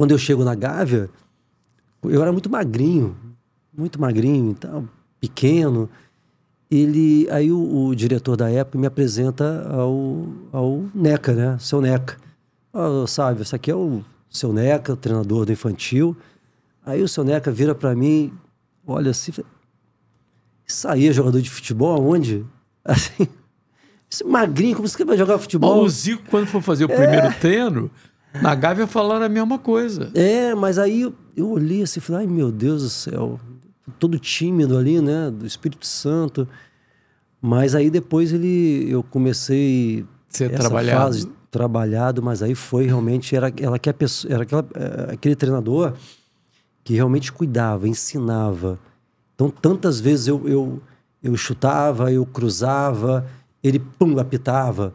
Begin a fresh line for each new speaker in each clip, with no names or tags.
Quando eu chego na Gávea, eu era muito magrinho, muito magrinho então pequeno. Ele, aí o, o, diretor da época me apresenta ao, ao Neca, né? Seu Neca. Oh, sabe, esse aqui é o seu Neca, o treinador do infantil. Aí o seu Neca vira para mim, olha assim, isso aí é jogador de futebol aonde? Assim, magrinho, como você vai jogar futebol? Bom, o Zico, quando for fazer o é... primeiro treino, na Gávea falaram a mesma coisa. É, mas aí eu, eu olhei assim e falei, ai meu Deus do céu, todo tímido ali, né, do Espírito Santo. Mas aí depois ele, eu comecei Ser essa trabalhado. fase trabalhado, mas aí foi realmente era, era, que é pessoa, era aquela, é, aquele treinador que realmente cuidava, ensinava. Então tantas vezes eu, eu, eu chutava, eu cruzava, ele pum, apitava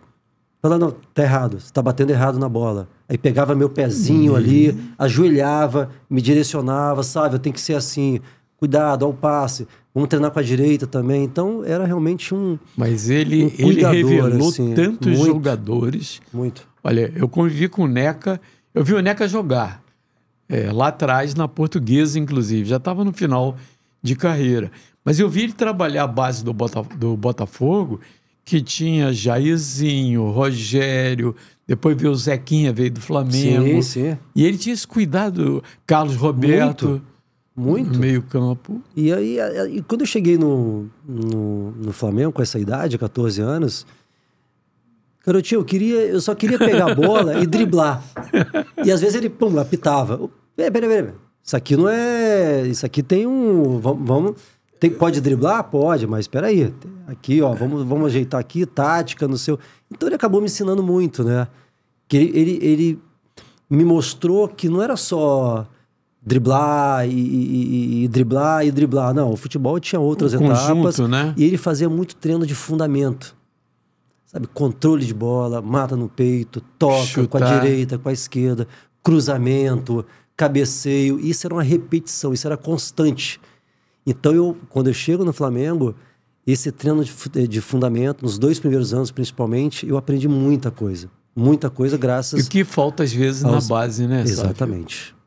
falando, não, tá errado, você tá batendo errado na bola. Aí pegava meu pezinho uhum. ali, ajoelhava, me direcionava, sabe? Eu tenho que ser assim, cuidado, ao passe. Vamos treinar com a direita também. Então era realmente um.
Mas ele, um ele revelou assim, tantos muito, jogadores. Muito. Olha, eu convivi com o Neca, eu vi o Neca jogar. É, lá atrás, na portuguesa, inclusive. Já estava no final de carreira. Mas eu vi ele trabalhar a base do, do Botafogo que tinha Jairzinho, Rogério, depois veio o Zequinha, veio do Flamengo. Sim, sim. E ele tinha esse cuidado, Carlos Roberto.
Muito. muito. Meio campo. E aí, e quando eu cheguei no, no, no, Flamengo com essa idade, 14 anos, garotinho, eu, queria, eu só queria pegar a bola e driblar. E às vezes ele, pum, apitava. Peraí, peraí, peraí. Isso aqui não é... Isso aqui tem um... Vamos... vamos tem, pode driblar? Pode, mas espera aí. Aqui, ó, vamos, vamos ajeitar aqui, tática, no seu. Então ele acabou me ensinando muito, né? Que ele, ele, ele me mostrou que não era só driblar e, e, e, driblar e driblar. Não, o futebol tinha outras um etapas. Conjunto, né? E ele fazia muito treino de fundamento. Sabe, controle de bola, mata no peito, toca Chutar. com a direita, com a esquerda, cruzamento, cabeceio. Isso era uma repetição, isso era constante. Então, eu, quando eu chego no Flamengo, esse treino de, de fundamento, nos dois primeiros anos principalmente, eu aprendi muita coisa. Muita coisa graças... E que falta às vezes aos... na base, né? Exatamente. Sabe?